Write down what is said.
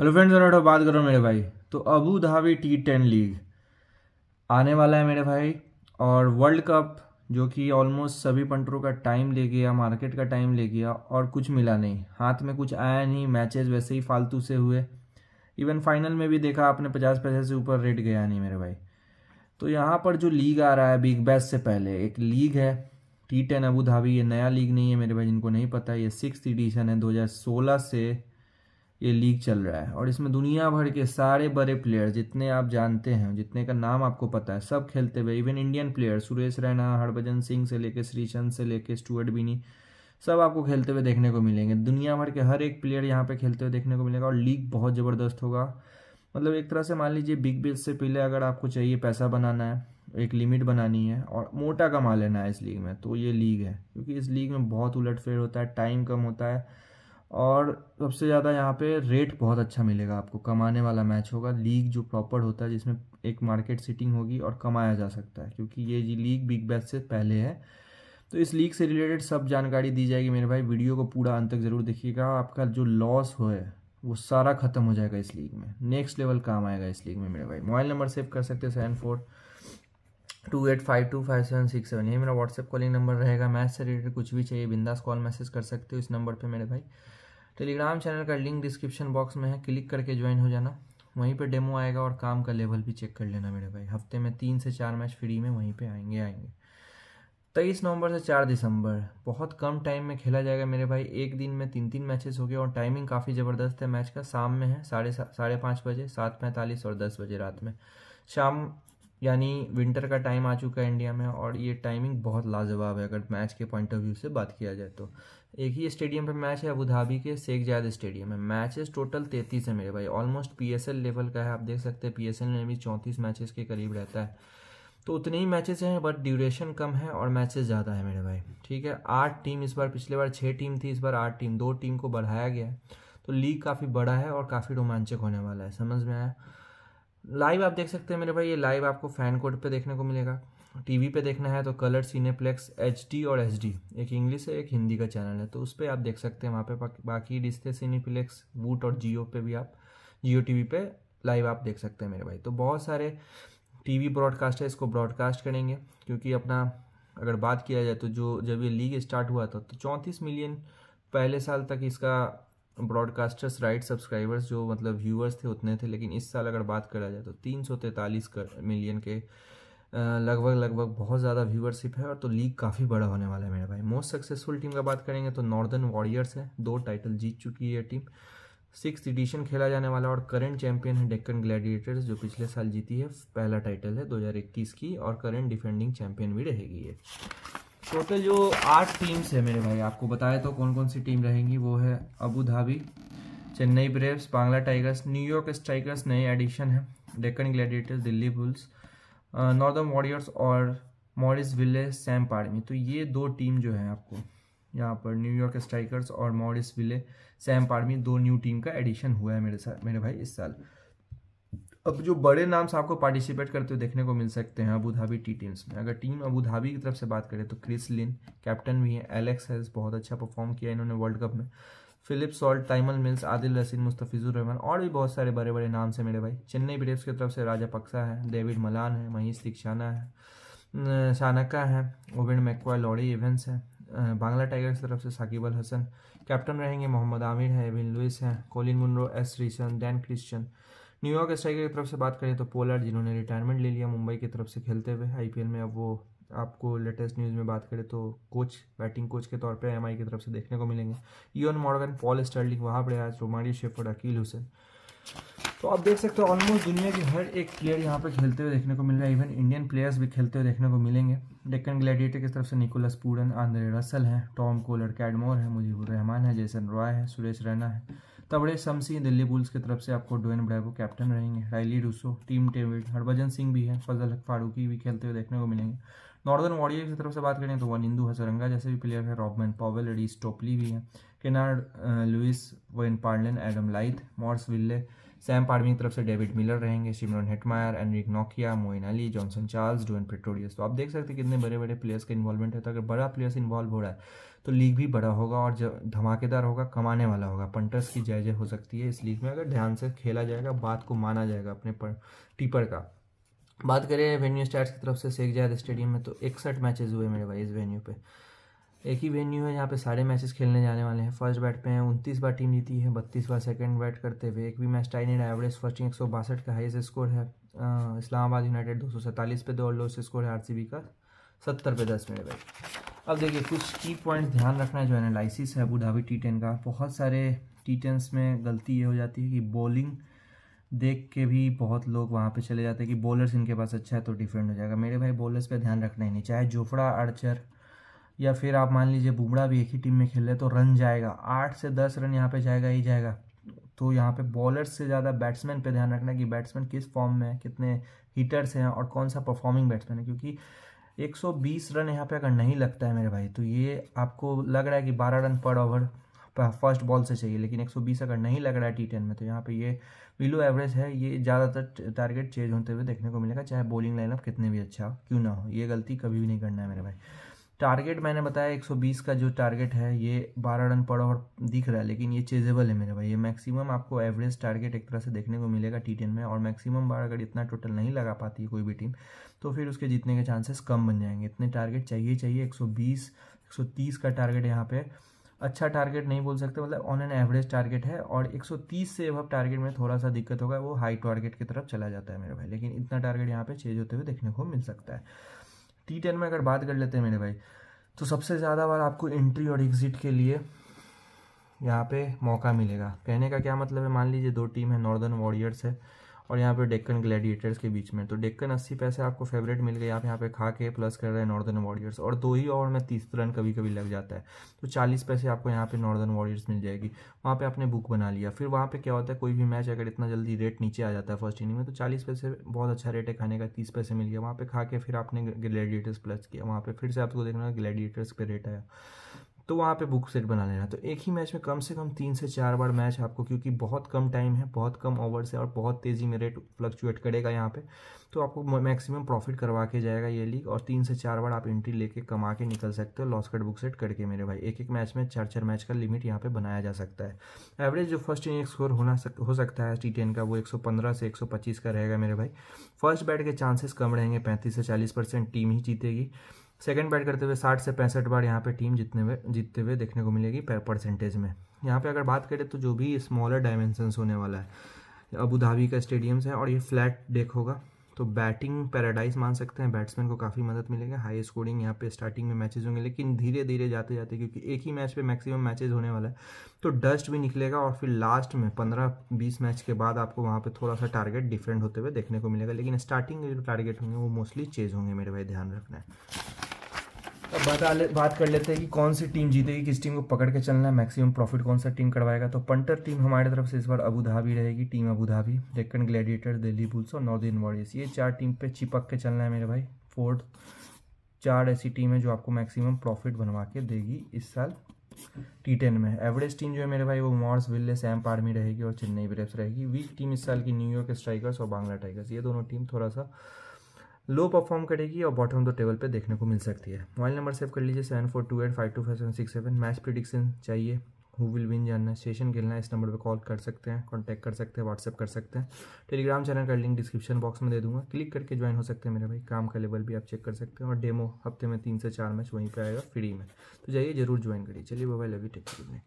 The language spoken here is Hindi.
हेलो फ्रेंड्स और तो बात करो मेरे भाई तो Abu Dhabi T ten league आने वाला है मेरे भाई और वर्ल्ड कप जो कि ऑलमोस्ट सभी पंटरों का टाइम ले गया मार्केट का टाइम ले गया और कुछ मिला नहीं हाथ में कुछ आया नहीं मैचेस वैसे ही फालतू से हुए इवन फाइनल में भी देखा आपने पचास पैसे से ऊपर रेट गया नहीं मेरे भाई तो यहाँ पर जो लीग आ रहा है बिग बैस से पहले एक लीग है टी टेन अबू धाबी ये नया लीग नहीं है मेरे भाई जिनको नहीं पता ये सिक्स एडिशन है दो से ये लीग चल रहा है और इसमें दुनिया भर के सारे बड़े प्लेयर जितने आप जानते हैं जितने का नाम आपको पता है सब खेलते हुए even Indian player Suresh Raina Harbhajan Singh से लेके श्रीचंद से लेके स्टूअर्ट बिनी सब आपको खेलते हुए देखने को मिलेंगे दुनिया भर के हर एक प्लेयर यहाँ पे खेलते हुए देखने को मिलेगा और लीग बहुत ज़बरदस्त होगा मतलब एक तरह से मान लीजिए बिग बिल से पहले अगर आपको चाहिए पैसा बनाना है एक लिमिट बनानी है और मोटा कमा लेना है इस लीग में तो ये लीग है क्योंकि इस लीग में बहुत उलटफेर होता है टाइम कम होता है और सबसे ज़्यादा यहाँ पे रेट बहुत अच्छा मिलेगा आपको कमाने वाला मैच होगा लीग जो प्रॉपर होता है जिसमें एक मार्केट सिटिंग होगी और कमाया जा सकता है क्योंकि ये जी लीग बिग बैच से पहले है तो इस लीग से रिलेटेड सब जानकारी दी जाएगी मेरे भाई वीडियो को पूरा अंत तक ज़रूर देखिएगा आपका जो लॉस हो वो सारा ख़त्म हो जाएगा इस लीग में नेक्स्ट लेवल काम आएगा इस लीग में मेरे भाई मोबाइल नंबर सेव कर सकते हैं seven four two eight five two five seven six seven ये मेरा व्हाट्सएप कॉलिंग नंबर रहेगा मैच से रिलेटेड कुछ भी चाहिए बिंदास कॉल मैसेज कर सकते हो इस नंबर पर मेरे भाई टेलीग्राम चैनल का लिंक डिस्क्रिप्शन बॉक्स में है क्लिक करके ज्वाइन हो जाना वहीं पे डेमो आएगा और काम का लेवल भी चेक कर लेना मेरे भाई हफ्ते में तीन से चार मैच फ्री में वहीं पे आएंगे आएंगे तेईस नवंबर से चार दिसंबर बहुत कम टाइम में खेला जाएगा मेरे भाई एक दिन में तीन तीन मैचेस हो गए और टाइमिंग काफ़ी ज़बरदस्त है मैच का शाम में है साढ़े साढ़े पाँच बजे सात पैंतालीस और दस बजे रात में शाम यानी विंटर का टाइम आ चुका है इंडिया में और ये टाइमिंग बहुत लाजवाब है अगर मैच के पॉइंट ऑफ व्यू से बात किया जाए तो एक ही स्टेडियम पे मैच है अबू धाबी के शेख जायद स्टेडियम में मैचेस टोटल तैंतीस है मेरे भाई ऑलमोस्ट पीएसएल लेवल का है आप देख सकते हैं पीएसएल में भी चौंतीस मैचेस के करीब रहता है तो उतने ही मैचेस हैं बट ड्यूरेशन कम है और मैचेस ज़्यादा है मेरे भाई ठीक है आठ टीम इस बार पिछले बार छः टीम थी इस बार आठ टीम दो टीम को बढ़ाया गया है तो लीग काफ़ी बड़ा है और काफ़ी रोमांचक होने वाला है समझ में आया लाइव आप देख सकते हैं मेरे भाई ये लाइव आपको फैन कोड पर देखने को मिलेगा टीवी पे देखना है तो कलर सीनेप्लेक्स एच और एच एक इंग्लिश है एक हिंदी का चैनल है तो उस पर आप देख सकते हैं वहाँ पे बाकी डिस्टे सिनेप्लेक्स वूट और जियो पे भी आप जियो टी पे लाइव आप देख सकते हैं मेरे भाई तो बहुत सारे टीवी ब्रॉडकास्ट है इसको ब्रॉडकास्ट करेंगे क्योंकि अपना अगर बात किया जाए तो जो जब ये लीग स्टार्ट हुआ था तो चौंतीस मिलियन पहले साल तक इसका ब्रॉडकास्टर्स राइट सब्सक्राइबर्स जो मतलब व्यूअर्स थे उतने थे लेकिन इस साल अगर बात करा जाए तो तीन सौ तैंतालीस मिलियन के लगभग लगभग बहुत ज़्यादा व्यूअरशिप है और तो लीग काफ़ी बड़ा होने वाला है मेरे भाई मोस्ट सक्सेसफुल टीम का बात करेंगे तो नॉर्दर्न वॉरियर्स है दो टाइटल जीत चुकी है टीम सिक्स एडिशन खेला जाने वाला और करंट चैंपियन है डेक्कन ग्लैडिएटर्स जो पिछले साल जीती है पहला टाइटल है 2021 की और करंट डिफेंडिंग चैंपियन भी रहेगी ये टोटल जो आठ टीम्स है मेरे भाई आपको बताए तो कौन कौन सी टीम रहेंगी वो है Abu Dhabi Chennai Braves Bangla Tigers New York Strikers नए एडिशन है Deccan Gladiators Delhi Bulls Northern Warriors और मॉरिस विले सैम पार्मी तो ये दो टीम जो है आपको यहाँ पर न्यूयॉर्क स्ट्राइकर्स और मॉरिस विले सैम पार्मी दो न्यू टीम का एडिशन हुआ है मेरे साथ मेरे भाई इस साल अब जो बड़े नाम्स आपको पार्टिसिपेट करते हुए देखने को मिल सकते हैं अबू धाबी टी टीम्स में अगर टीम अबू धाबी की तरफ से बात करें तो क्रिस लिन कैप्टन भी हैं एलेक्स हैज बहुत अच्छा परफॉर्म किया इन्होंने वर्ल्ड कप में Phil Salt Tymal Mills Adil Rashid Mustafizur Rahman और भी बहुत सारे बड़े बड़े नाम से मेरे भाई चेन्नई ब्रेव्स की तरफ से राजा पक्सा है डेविड मलान है महेश दीक्षाना है शानका है ओविन मैकवा लॉरी इवेंस है बांग्ला टाइगर्स की तरफ से साकिब अल हसन कैप्टन रहेंगे मोहम्मद आमिर है एविन लुइस है कोलिन मुनरो एस रीसन डैन क्रिश्चन न्यूयॉर्क स्ट्राइकर की तरफ से बात करें तो पोलर्ड जिन्होंने रिटायरमेंट ले लिया मुंबई की तरफ से खेलते हुए आईपीएल में अब वो आपको लेटेस्ट न्यूज़ में बात करें तो कोच बैटिंग कोच के तौर पे एम की तरफ से देखने को मिलेंगे ईवन मॉडर्न पॉल स्टर्लिंग वहाँ पर आज रोमाडियो शेफर्ड अकील हुसैन तो आप देख सकते हो ऑलमोस्ट दुनिया के हर एक प्लेयर यहाँ पर खेलते हुए देखने को मिल रहा है इवन इंडियन प्लेयर्स भी खेलते हुए देखने को मिलेंगे डेक्कन ग्लैडिएटर की तरफ से निकोलस पूरन आंद्रे रसल है टॉम कोलर कैडमोर है मुजीबुर रहमान है जैसन रॉय है सुरेश रैना है तबड़े शमसी दिल्ली बुल्स की तरफ से आपको डोएन ब्रैवो कैप्टन रहेंगे Rilee Rossouw Tim David Harbhajan Singh भी है फजल फारूकी भी खेलते हुए देखने को मिलेंगे नॉर्दर्न वॉरियर की तरफ से बात करें तो वन इंदू हसरंगा जैसे भी प्लेयर है रॉबमैन पॉवेल एडीस टोपली भी हैं Kennar Lewis Wayne Parnell Adam Lyth Morrisville Samp Army की तरफ से डेविड मिलर रहेंगे Shimron Hetmyer Anrich Nokia Moeen Ali Johnson Charles Dwaine Pretorius तो आप देख सकते हैं कितने बड़े बड़े प्लेयर्स का इन्वॉल्वमेंट है तो अगर बड़ा प्लेयर्स इन्वॉल्व हो रहा है तो लीग भी बड़ा होगा और जब धमाकेदार होगा कमाने वाला होगा पंटर्स की जय जय हो सकती है इस लीग में अगर ध्यान से खेला जाएगा बात को माना जाएगा अपने पर टीपर का बात करें वेन्यू स्टार्ट की तरफ से शेख जायद स्टेडियम में तो इकसठ मैचेस हुए मेरे भाई इस वेन्यू पे एक ही वेन्यू है यहाँ पे सारे मैचेस खेलने जाने वाले हैं फर्स्ट बैट पे हैं उनतीस बार टीम जीती है बत्तीस बार सेकंड बैट करते हुए एक भी मैच टाई नहीं रहा एवरेज फर्स्टिंग एक सौ बासठ का हाईस्ट स्कोर है इस्लामाबाद यूनाइटेड दो सौ सैंतालीस पे दो और लोस्ट स्कोर है आरसीबी का सत्तर पे दस मेरे भाई अब देखिए कुछ की पॉइंट ध्यान रखना है जो एनालिसिस है अबू धाबी टी टेन का बहुत सारे टी में गलती ये हो जाती है कि बॉलिंग देख के भी बहुत लोग वहाँ पे चले जाते हैं कि बॉलर्स इनके पास अच्छा है तो डिफरेंट हो जाएगा मेरे भाई बॉलर्स पे ध्यान रखना ही नहीं चाहे जोफड़ा आर्चर या फिर आप मान लीजिए बुमड़ा भी एक ही टीम में खेल रहे तो रन जाएगा आठ से दस रन यहाँ पे जाएगा ही जाएगा तो यहाँ पे बॉलर्स से ज़्यादा बैट्समैन पे ध्यान रखना कि बैट्समैन किस फॉर्म में है कितने हीटर्स हैं और कौन सा परफॉर्मिंग बैट्समैन है क्योंकि 120 रन यहाँ पे अगर नहीं लगता है मेरे भाई तो ये आपको लग रहा है कि 12 रन पर ओवर फर्स्ट बॉल से चाहिए लेकिन 120 अगर नहीं लग रहा है टी टेन में तो यहाँ पे ये बिलो एवरेज है ये ज़्यादातर टारगेट चेंज होते हुए देखने को मिलेगा चाहे बॉलिंग लाइनअप कितने भी अच्छा हो क्यों ना हो ये गलती कभी भी नहीं करना है मेरे भाई टारगेट मैंने बताया 120 का जो टारगेट है ये 12 रन पर ओवर दिख रहा है लेकिन ये चेजेबल है मेरे भाई ये मैक्सिमम आपको एवरेज टारगेट एक तरह से देखने को मिलेगा टी टेन में और मैक्सिमम बार अगर इतना टोटल नहीं लगा पाती है कोई भी टीम तो फिर उसके जीतने के चांसेस कम बन जाएंगे इतने टारगेट चाहिए चाहिए 120 130 का टारगेट यहाँ पे अच्छा टारगेट नहीं बोल सकते मतलब ऑन एन एवरेज टारगेट है और 130 से अब टारगेट में थोड़ा सा दिक्कत होगा वो हाई टारगेट की तरफ चला जाता है मेरे भाई लेकिन इतना टारगेट यहाँ पे चेंज होते हुए देखने को मिल सकता है टी टेन में अगर बात कर लेते हैं मेरे भाई तो सबसे ज़्यादा बार आपको एंट्री और एग्जिट के लिए यहाँ पे मौका मिलेगा कहने का क्या मतलब है मान लीजिए दो टीम है नॉर्दर्न वॉरियर्स है और यहाँ पे डेक्कन ग्लैडिएटर्स के बीच में तो डेक्कन अस्सी पैसे आपको फेवरेट मिल गई आप यहाँ पे खा के प्लस कर रहे हैं नॉर्दर्न वॉरियर्स और दो ही ओवर में तीस रन कभी कभी लग जाता है तो चालीस पैसे आपको यहाँ पे नॉर्दर्न वॉरियर्स मिल जाएगी वहाँ पे आपने बुक बना लिया फिर वहाँ पे क्या होता है कोई भी मैच अगर इतना जल्दी रेट नीचे आ जाता है फर्स्ट इनिंग में तो चालीस पैसे बहुत अच्छा रेट है खाने का तीस पैसे मिल गया वहाँ पे खा के फिर आपने ग्लैडिएटर्स प्लस किया वहाँ पे फिर से आपको देखना ग्लैडिएटर्स पर रेट आया तो वहाँ पे बुक सेट बना लेना तो एक ही मैच में कम से कम तीन से चार बार मैच आपको क्योंकि बहुत कम टाइम है बहुत कम ओवर है और बहुत तेज़ी में रेट फ्लक्चुएट करेगा यहाँ पे तो आपको मैक्सिमम प्रॉफिट करवा के जाएगा ये लीग और तीन से चार बार आप एंट्री लेके कमा के निकल सकते हो लॉस कट बुक सेट करके मेरे भाई एक एक मैच में चार चार मैच का लिमिट यहाँ पर बनाया जा सकता है एवरेज जो फर्स्ट इनिंग स्कोर होना सक, हो सकता है टी टेन का वो एक सौ पंद्रह से एक सौ पच्चीस का रहेगा मेरे भाई फर्स्ट बैट के चांसेस कम रहेंगे पैंतीस से चालीस परसेंट टीम ही जीतेगी सेकंड बैट करते हुए साठ से पैंसठ बार यहाँ पे टीम जीतने हुए जीतते हुए देखने को मिलेगी परसेंटेज में यहाँ पे अगर बात करें तो जो भी स्मॉलर डायमेंशंस होने वाला है अबू धाबी का स्टेडियम्स है और ये फ्लैट डेक होगा तो बैटिंग पैराडाइज मान सकते हैं बैट्समैन को काफ़ी मदद मिलेगी हाई स्कोरिंग यहाँ पे स्टार्टिंग में मैचेज होंगे लेकिन धीरे धीरे जाते जाते क्योंकि एक ही मैच पे मैक्सिमम मैचेज होने वाला है तो डस्ट भी निकलेगा और फिर लास्ट में पंद्रह बीस मैच के बाद आपको वहाँ पे थोड़ा सा टारगेट डिफरेंट होते हुए देखने को मिलेगा लेकिन स्टार्टिंग के जो टारगेट होंगे वो मोस्टली चेज होंगे मेरे भाई ध्यान रखना है अब बता ले बात कर लेते हैं कि कौन सी टीम जीतेगी किस टीम को पकड़ के चलना है मैक्सिमम प्रॉफिट कौन सा टीम करवाएगा तो पंटर टीम हमारे तरफ से इस बार अबू धाबी रहेगी team Abu Dhabi Deccan Gladiator Delhi Bulls और नॉर्थ वॉरियर्स ये चार टीम पे चिपक के चलना है मेरे भाई फोर्थ चार ऐसी टीम है जो आपको मैक्सिमम प्रॉफिट बनवा के देगी इस साल टी टेन में एवरेज टीम जो है मेरे भाई वो मॉर्स विल्ले सैम पार्मी रहेगी और चेन्नई ब्रेव्स रहेगी वीक टीम इस साल की न्यूयॉर्क स्ट्राइकर्स और बांग्ला टाइगर्स ये दोनों टीम थोड़ा सा लो परफॉर्म करेगी और बॉटम दो टेबल पे देखने को मिल सकती है मोबाइल नंबर सेव कर लीजिए seven four two eight five two five seven six seven match prediction चाहिए हु विल विन जानना है सेशन खेलना इस नंबर पे कॉल कर सकते हैं कॉन्टैक्ट कर सकते हैं व्हाट्सअप कर सकते हैं टेलीग्राम चैनल का लिंक डिस्क्रिप्शन बॉक्स में दे दूंगा क्लिक करके ज्वाइन हो सकते हैं मेरे भाई काम का लेवल भी आप चेक कर सकते हैं और डेमो हफ्ते में तीन से चार मैच वहीं पर आएगा फ्री में तो जाइए जरूर ज्वाइन करिए चलिए भाई लवी टेक